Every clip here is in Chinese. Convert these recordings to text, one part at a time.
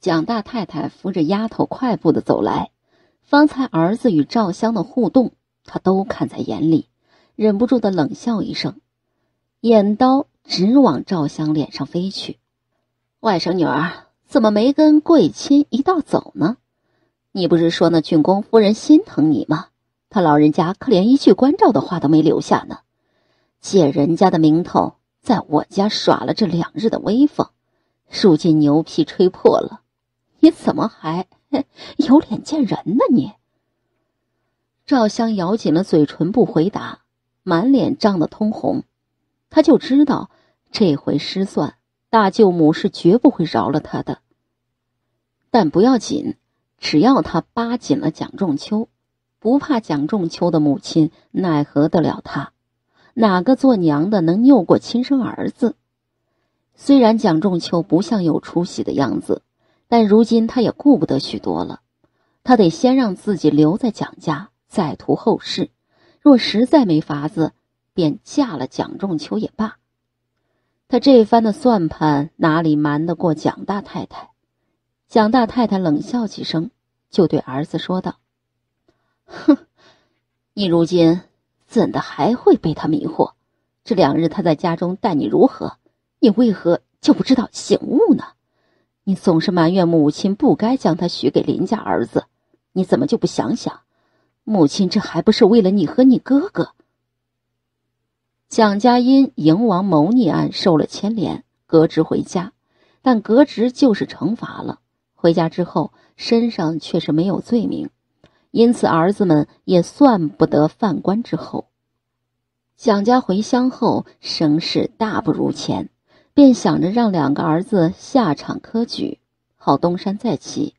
蒋大太太扶着丫头快步的走来，方才儿子与赵香的互动，她都看在眼里，忍不住的冷笑一声，眼刀直往赵香脸上飞去。外甥女儿怎么没跟贵亲一道走呢？你不是说那郡公夫人心疼你吗？他老人家可连一句关照的话都没留下呢。借人家的名头，在我家耍了这两日的威风，如今牛皮吹破了。你怎么还有脸见人呢？你，赵香咬紧了嘴唇不回答，满脸涨得通红。他就知道这回失算，大舅母是绝不会饶了他的。但不要紧，只要他扒紧了蒋仲秋，不怕蒋仲秋的母亲奈何得了他。哪个做娘的能拗过亲生儿子？虽然蒋仲秋不像有出息的样子。但如今他也顾不得许多了，他得先让自己留在蒋家，再图后事。若实在没法子，便嫁了蒋仲秋也罢。他这番的算盘哪里瞒得过蒋大太太？蒋大太太冷笑几声，就对儿子说道：“哼，你如今怎的还会被他迷惑？这两日他在家中待你如何？你为何就不知道醒悟呢？”你总是埋怨母亲不该将她许给林家儿子，你怎么就不想想，母亲这还不是为了你和你哥哥？蒋家因营王谋逆案受了牵连，革职回家，但革职就是惩罚了。回家之后，身上却是没有罪名，因此儿子们也算不得犯官之后。蒋家回乡后，声势大不如前。便想着让两个儿子下场科举，好东山再起。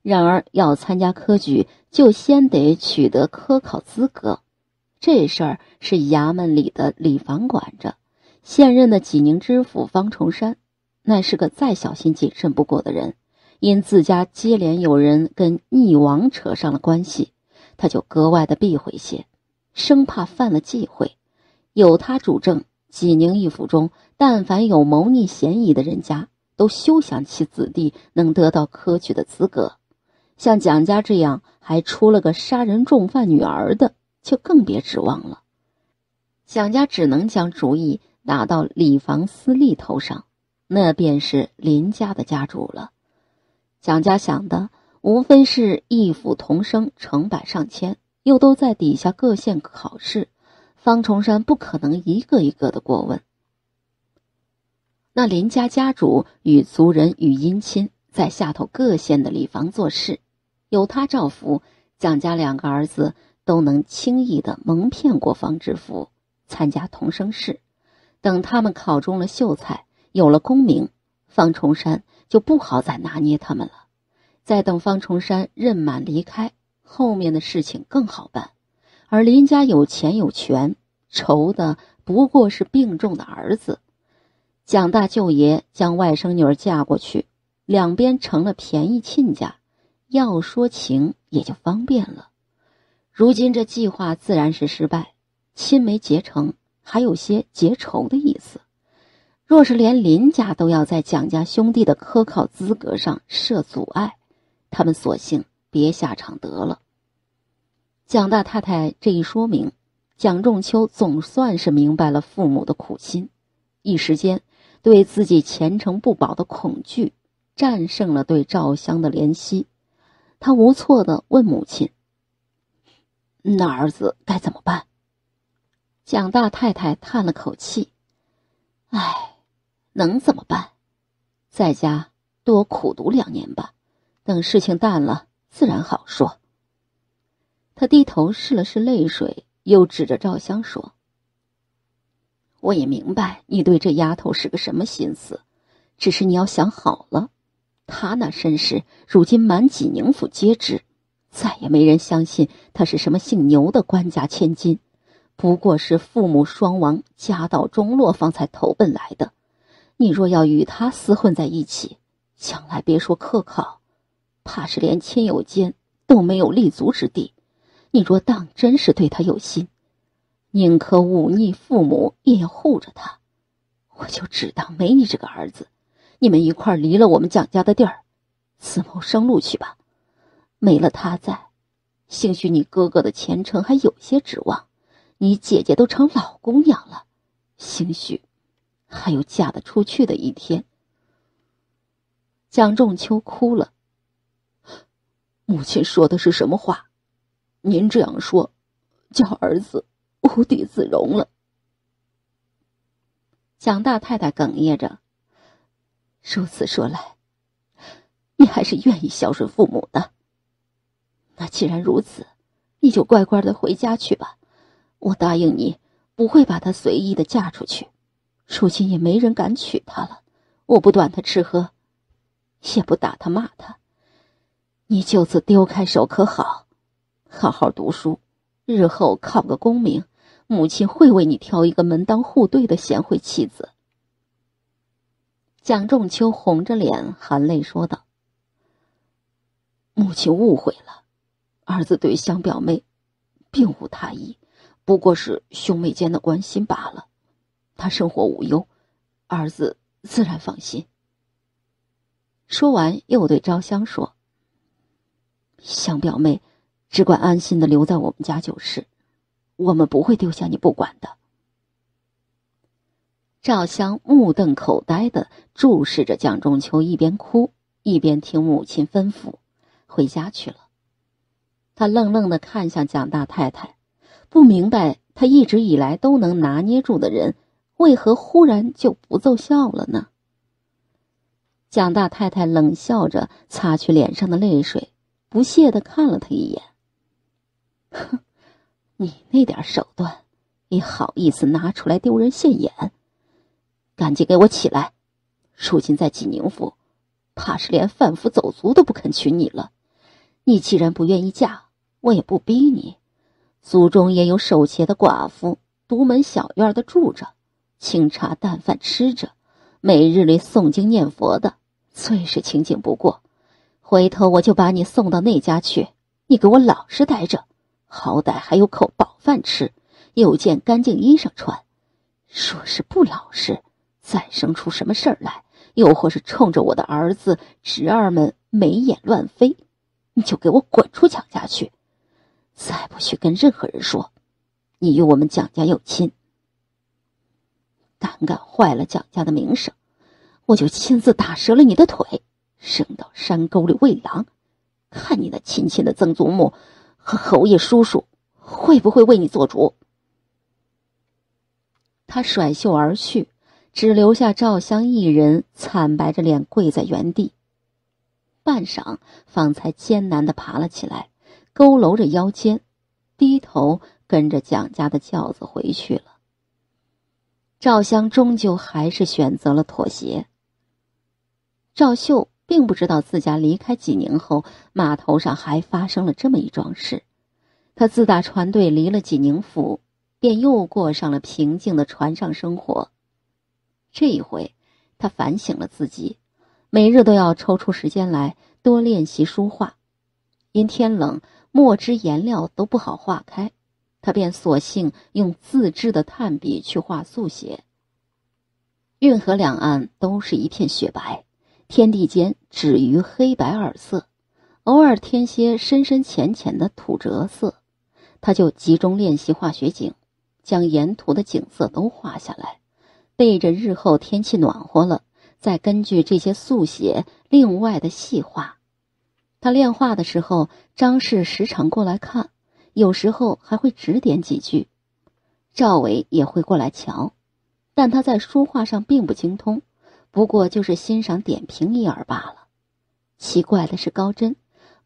然而要参加科举，就先得取得科考资格。这事儿是衙门里的李房管着。现任的济宁知府方崇山，那是个再小心谨慎不过的人。因自家接连有人跟逆王扯上了关系，他就格外的避讳些，生怕犯了忌讳。有他主政。济宁一府中，但凡有谋逆嫌疑的人家，都休想其子弟能得到科举的资格。像蒋家这样还出了个杀人重犯女儿的，就更别指望了。蒋家只能将主意打到李房私利头上，那便是林家的家主了。蒋家想的无非是一府同生，成百上千，又都在底下各县考试。方崇山不可能一个一个的过问。那林家家主与族人与姻亲在下头各县的里房做事，有他照拂，蒋家两个儿子都能轻易的蒙骗过方志福参加同生试。等他们考中了秀才，有了功名，方崇山就不好再拿捏他们了。再等方崇山任满离开，后面的事情更好办。而林家有钱有权，愁的不过是病重的儿子。蒋大舅爷将外甥女儿嫁过去，两边成了便宜亲家，要说情也就方便了。如今这计划自然是失败，亲没结成，还有些结仇的意思。若是连林家都要在蒋家兄弟的科考资格上设阻碍，他们索性别下场得了。蒋大太太这一说明，蒋仲秋总算是明白了父母的苦心，一时间，对自己前程不保的恐惧战胜了对赵香的怜惜，他无措的问母亲：“那儿子该怎么办？”蒋大太太叹了口气：“哎，能怎么办？在家多苦读两年吧，等事情淡了，自然好说。”他低头拭了拭泪水，又指着赵香说：“我也明白你对这丫头是个什么心思，只是你要想好了。她那身世如今满济宁府皆知，再也没人相信她是什么姓牛的官家千金，不过是父母双亡、家道中落方才投奔来的。你若要与她厮混在一起，将来别说科考，怕是连亲友间都没有立足之地。”你若当真是对他有心，宁可忤逆父母，也要护着他。我就只当没你这个儿子，你们一块离了我们蒋家的地儿，自谋生路去吧。没了他在，兴许你哥哥的前程还有些指望，你姐姐都成老姑娘了，兴许还有嫁得出去的一天。蒋仲秋哭了，母亲说的是什么话？您这样说，叫儿子无地自容了。蒋大太太哽咽着：“如此说来，你还是愿意孝顺父母的。那既然如此，你就乖乖的回家去吧。我答应你，不会把她随意的嫁出去。如今也没人敢娶她了。我不短她吃喝，也不打她骂她。你就此丢开手，可好？”好好读书，日后考个功名，母亲会为你挑一个门当户对的贤惠妻子。蒋仲秋红着脸含泪说道：“母亲误会了，儿子对香表妹，并无他意，不过是兄妹间的关心罢了。她生活无忧，儿子自然放心。”说完，又对昭香说：“香表妹。”只管安心的留在我们家就是，我们不会丢下你不管的。赵香目瞪口呆的注视着蒋仲秋，一边哭一边听母亲吩咐，回家去了。他愣愣的看向蒋大太太，不明白他一直以来都能拿捏住的人，为何忽然就不奏效了呢？蒋大太太冷笑着擦去脸上的泪水，不屑的看了他一眼。哼，你那点手段，你好意思拿出来丢人现眼？赶紧给我起来！如今在济宁府，怕是连贩夫走卒都不肯娶你了。你既然不愿意嫁，我也不逼你。族中也有守节的寡妇，独门小院的住着，清茶淡饭吃着，每日里诵经念佛的，最是清静不过。回头我就把你送到那家去，你给我老实待着。好歹还有口饱饭吃，有件干净衣裳穿。说是不老实，再生出什么事儿来，又或是冲着我的儿子侄儿们眉眼乱飞，你就给我滚出蒋家去！再不许跟任何人说。你与我们蒋家有亲，胆敢坏了蒋家的名声，我就亲自打折了你的腿，扔到山沟里喂狼。看你那亲亲的曾祖母！和侯爷叔叔会不会为你做主？他甩袖而去，只留下赵香一人惨白着脸跪在原地，半晌方才艰难的爬了起来，佝偻着腰间，低头跟着蒋家的轿子回去了。赵香终究还是选择了妥协。赵秀。并不知道自家离开济宁后，码头上还发生了这么一桩事。他自打船队离了济宁府，便又过上了平静的船上生活。这一回，他反省了自己，每日都要抽出时间来多练习书画。因天冷，墨汁颜料都不好化开，他便索性用自制的炭笔去画速写。运河两岸都是一片雪白。天地间止于黑白二色，偶尔添些深深浅浅的土折色，他就集中练习画雪景，将沿途的景色都画下来，备着日后天气暖和了，再根据这些速写另外的细画。他练画的时候，张氏时常过来看，有时候还会指点几句。赵伟也会过来瞧，但他在书画上并不精通。不过就是欣赏点评一耳罢了。奇怪的是，高真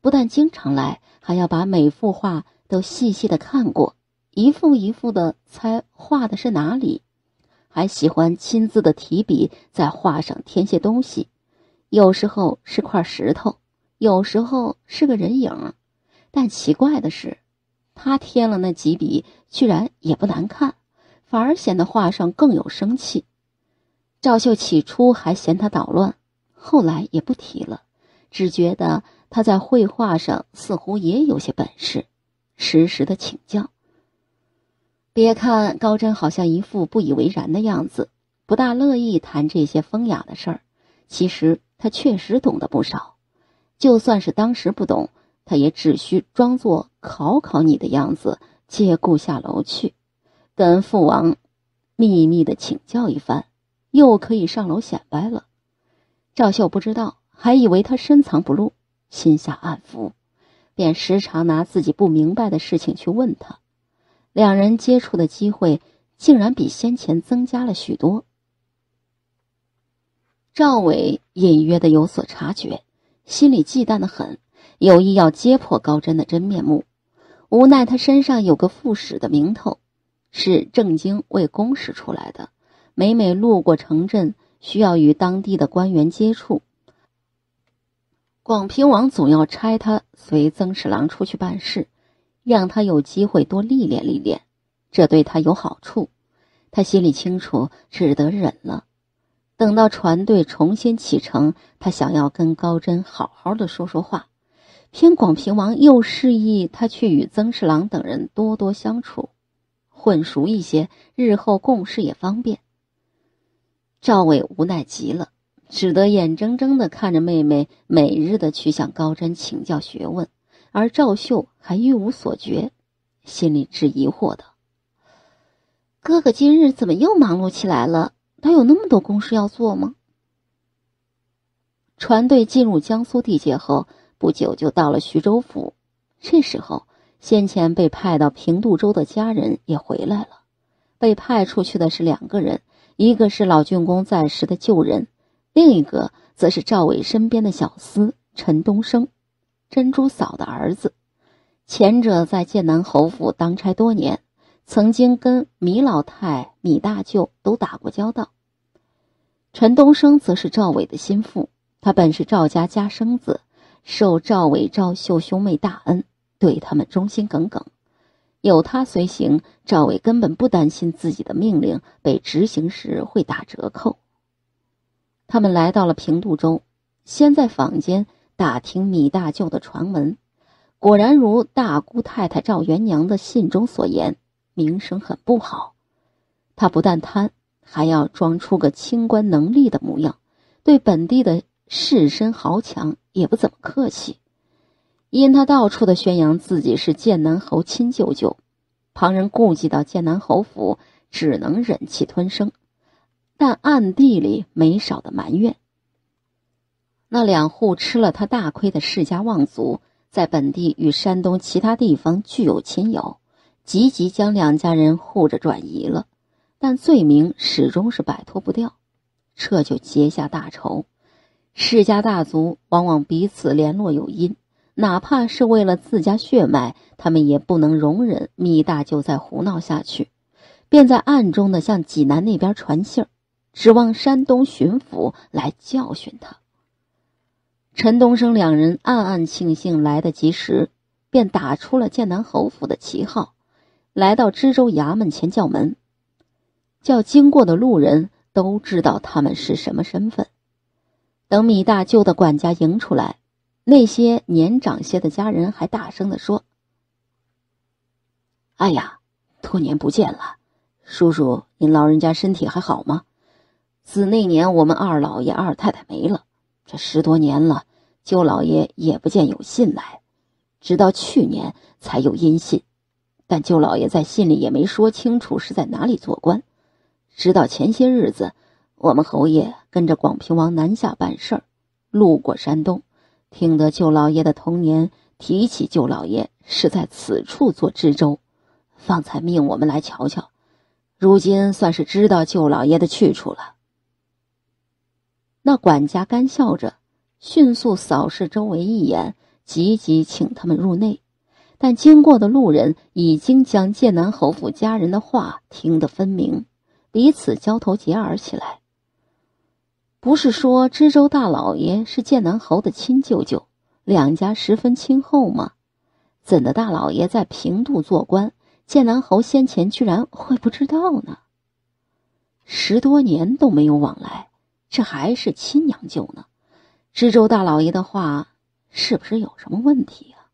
不但经常来，还要把每幅画都细细的看过，一幅一幅的猜画的是哪里，还喜欢亲自的提笔在画上添些东西，有时候是块石头，有时候是个人影。但奇怪的是，他添了那几笔，居然也不难看，反而显得画上更有生气。赵秀起初还嫌他捣乱，后来也不提了，只觉得他在绘画上似乎也有些本事，时时的请教。别看高真好像一副不以为然的样子，不大乐意谈这些风雅的事儿，其实他确实懂得不少。就算是当时不懂，他也只需装作考考你的样子，借故下楼去，跟父王秘密的请教一番。又可以上楼显摆了。赵秀不知道，还以为他深藏不露，心下暗服，便时常拿自己不明白的事情去问他。两人接触的机会，竟然比先前增加了许多。赵伟隐约的有所察觉，心里忌惮的很，有意要揭破高真的真面目，无奈他身上有个副使的名头，是正经为公使出来的。每每路过城镇，需要与当地的官员接触，广平王总要差他随曾侍郎出去办事，让他有机会多历练历练，这对他有好处。他心里清楚，只得忍了。等到船队重新启程，他想要跟高真好好的说说话，偏广平王又示意他去与曾侍郎等人多多相处，混熟一些，日后共事也方便。赵伟无奈极了，只得眼睁睁的看着妹妹每日的去向高真请教学问，而赵秀还一无所觉，心里只疑惑的：“哥哥今日怎么又忙碌起来了？他有那么多公事要做吗？”船队进入江苏地界后，不久就到了徐州府。这时候，先前被派到平度州的家人也回来了。被派出去的是两个人。一个是老郡公在时的旧人，另一个则是赵伟身边的小厮陈东升，珍珠嫂的儿子。前者在剑南侯府当差多年，曾经跟米老太、米大舅都打过交道。陈东升则是赵伟的心腹，他本是赵家家生子，受赵伟、赵秀兄妹大恩，对他们忠心耿耿。有他随行，赵伟根本不担心自己的命令被执行时会打折扣。他们来到了平度州，先在坊间打听米大舅的传闻，果然如大姑太太赵元娘的信中所言，名声很不好。他不但贪，还要装出个清官能力的模样，对本地的士绅豪强也不怎么客气。因他到处的宣扬自己是剑南侯亲舅舅，旁人顾及到剑南侯府，只能忍气吞声，但暗地里没少的埋怨。那两户吃了他大亏的世家望族，在本地与山东其他地方具有亲友，急急将两家人护着转移了，但罪名始终是摆脱不掉，这就结下大仇。世家大族往往彼此联络有因。哪怕是为了自家血脉，他们也不能容忍米大舅再胡闹下去，便在暗中的向济南那边传信儿，指望山东巡抚来教训他。陈东升两人暗暗庆幸来得及时，便打出了剑南侯府的旗号，来到知州衙门前叫门，叫经过的路人都知道他们是什么身份。等米大舅的管家迎出来。那些年长些的家人还大声的说：“哎呀，多年不见了，叔叔，您老人家身体还好吗？死那年，我们二老爷、二太太没了。这十多年了，舅老爷也不见有信来，直到去年才有音信。但舅老爷在信里也没说清楚是在哪里做官。直到前些日子，我们侯爷跟着广平王南下办事儿，路过山东。”听得舅老爷的童年提起，舅老爷是在此处做知州，方才命我们来瞧瞧。如今算是知道舅老爷的去处了。那管家干笑着，迅速扫视周围一眼，急急请他们入内。但经过的路人已经将剑南侯府家人的话听得分明，彼此交头接耳起来。不是说知州大老爷是剑南侯的亲舅舅，两家十分亲厚吗？怎的大老爷在平度做官，剑南侯先前居然会不知道呢？十多年都没有往来，这还是亲娘舅呢？知州大老爷的话是不是有什么问题啊？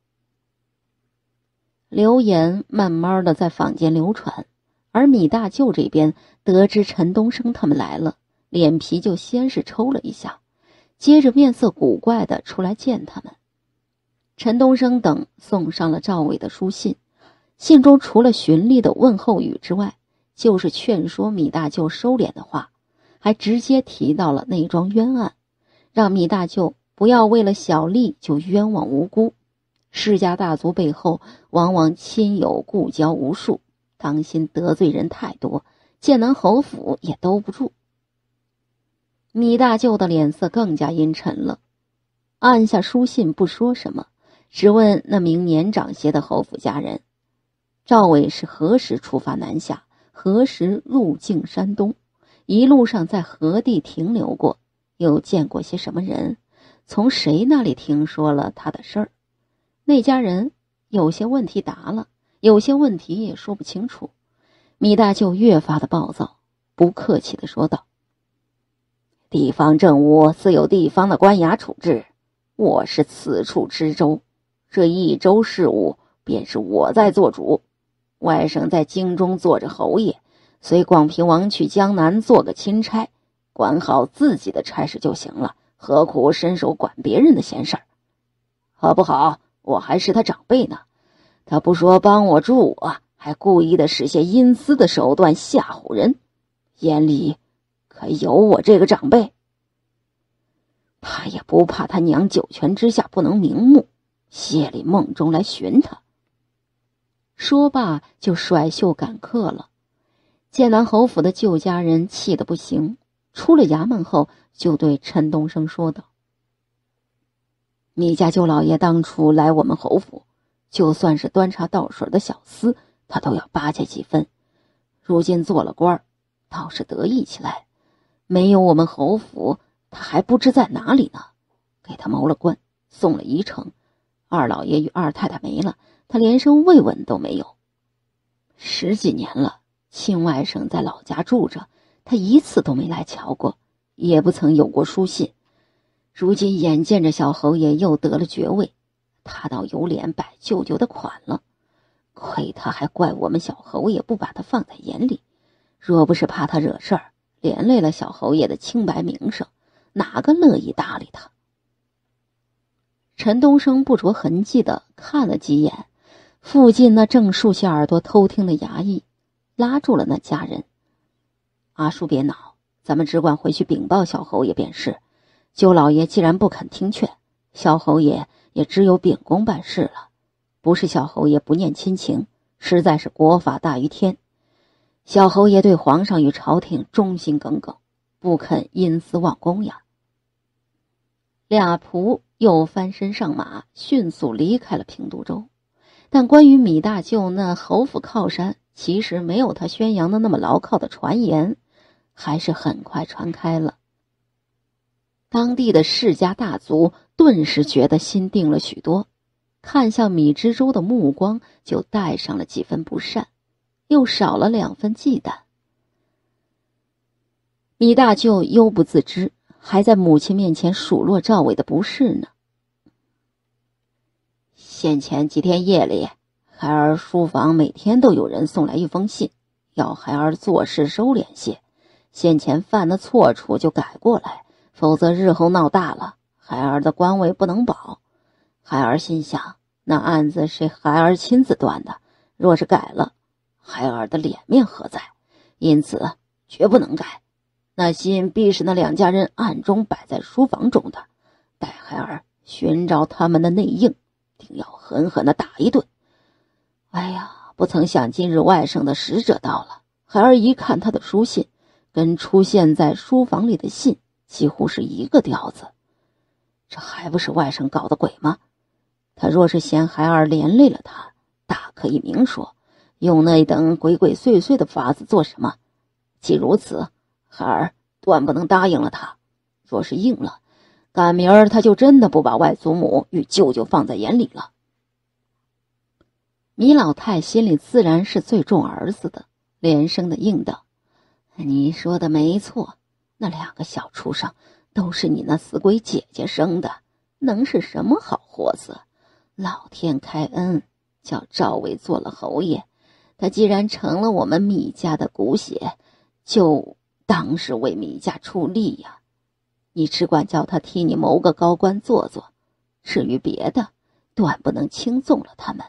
流言慢慢的在坊间流传，而米大舅这边得知陈东升他们来了。脸皮就先是抽了一下，接着面色古怪的出来见他们。陈东升等送上了赵伟的书信，信中除了寻例的问候语之外，就是劝说米大舅收敛的话，还直接提到了那桩冤案，让米大舅不要为了小利就冤枉无辜。世家大族背后往往亲友故交无数，当心得罪人太多，剑南侯府也兜不住。米大舅的脸色更加阴沉了，按下书信不说什么，只问那名年长些的侯府家人：“赵伟是何时出发南下？何时入境山东？一路上在何地停留过？又见过些什么人？从谁那里听说了他的事儿？”那家人有些问题答了，有些问题也说不清楚。米大舅越发的暴躁，不客气的说道。地方政务自有地方的官衙处置，我是此处知州，这一州事务便是我在做主。外甥在京中做着侯爷，随广平王去江南做个钦差，管好自己的差事就行了，何苦伸手管别人的闲事儿？好不好？我还是他长辈呢，他不说帮我助我，还故意的使些阴私的手段吓唬人，眼里。有我这个长辈，他也不怕他娘九泉之下不能瞑目，夜里梦中来寻他。说罢就甩袖赶客了。剑南侯府的舅家人气得不行，出了衙门后就对陈东升说道：“你家舅老爷当初来我们侯府，就算是端茶倒水的小厮，他都要巴结几分；如今做了官倒是得意起来。”没有我们侯府，他还不知在哪里呢。给他谋了官，送了仪城，二老爷与二太太没了，他连声慰问都没有。十几年了，亲外甥在老家住着，他一次都没来瞧过，也不曾有过书信。如今眼见着小侯爷又得了爵位，他倒有脸摆舅舅的款了。亏他还怪我们小侯爷不把他放在眼里，若不是怕他惹事儿。连累了小侯爷的清白名声，哪个乐意搭理他？陈东升不着痕迹的看了几眼附近那正竖起耳朵偷听的衙役，拉住了那家人：“阿叔，别恼，咱们只管回去禀报小侯爷便是。舅老爷既然不肯听劝，小侯爷也只有秉公办事了。不是小侯爷不念亲情，实在是国法大于天。”小侯爷对皇上与朝廷忠心耿耿，不肯因私忘公呀。俩仆又翻身上马，迅速离开了平度州。但关于米大舅那侯府靠山，其实没有他宣扬的那么牢靠的传言，还是很快传开了。当地的世家大族顿时觉得心定了许多，看向米之州的目光就带上了几分不善。又少了两分忌惮。米大舅忧不自知，还在母亲面前数落赵伟的不是呢。先前几天夜里，孩儿书房每天都有人送来一封信，要孩儿做事收敛些，先前犯的错处就改过来，否则日后闹大了，孩儿的官位不能保。孩儿心想，那案子是孩儿亲自断的，若是改了。孩儿的脸面何在？因此绝不能改。那信必是那两家人暗中摆在书房中的，待孩儿寻找他们的内应，定要狠狠的打一顿。哎呀，不曾想今日外甥的使者到了，孩儿一看他的书信，跟出现在书房里的信几乎是一个调子，这还不是外甥搞的鬼吗？他若是嫌孩儿连累了他，大可以明说。用那等鬼鬼祟祟的法子做什么？既如此，孩儿断不能答应了他。若是应了，赶明儿他就真的不把外祖母与舅舅放在眼里了。米老太心里自然是最重儿子的，连声的应道：“你说的没错，那两个小畜生都是你那死鬼姐姐生的，能是什么好货色？老天开恩，叫赵伟做了侯爷。”他既然成了我们米家的骨血，就当是为米家出力呀。你只管叫他替你谋个高官做做，至于别的，断不能轻纵了他们。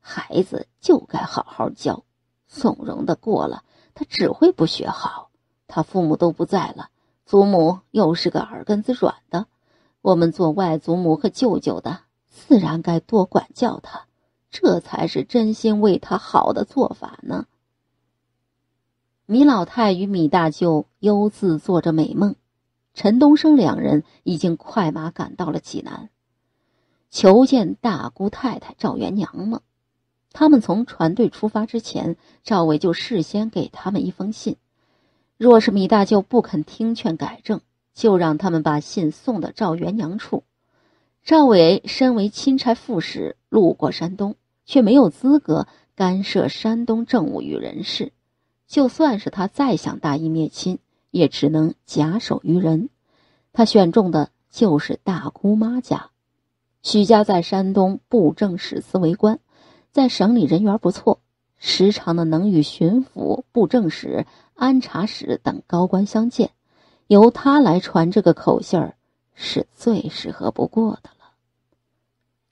孩子就该好好教，纵容的过了，他只会不学好。他父母都不在了，祖母又是个耳根子软的，我们做外祖母和舅舅的，自然该多管教他。这才是真心为他好的做法呢。米老太与米大舅悠自做着美梦，陈东升两人已经快马赶到了济南，求见大姑太太赵元娘了。他们从船队出发之前，赵伟就事先给他们一封信，若是米大舅不肯听劝改正，就让他们把信送到赵元娘处。赵伟身为钦差副使，路过山东。却没有资格干涉山东政务与人事，就算是他再想大义灭亲，也只能假手于人。他选中的就是大姑妈家，许家在山东布政使司为官，在省里人缘不错，时常的能与巡抚、布政使、安察使等高官相见，由他来传这个口信儿，是最适合不过的了。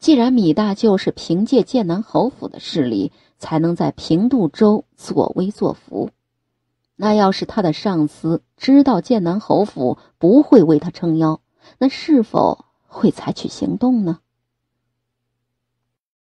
既然米大舅是凭借剑南侯府的势力才能在平度州作威作福，那要是他的上司知道剑南侯府不会为他撑腰，那是否会采取行动呢？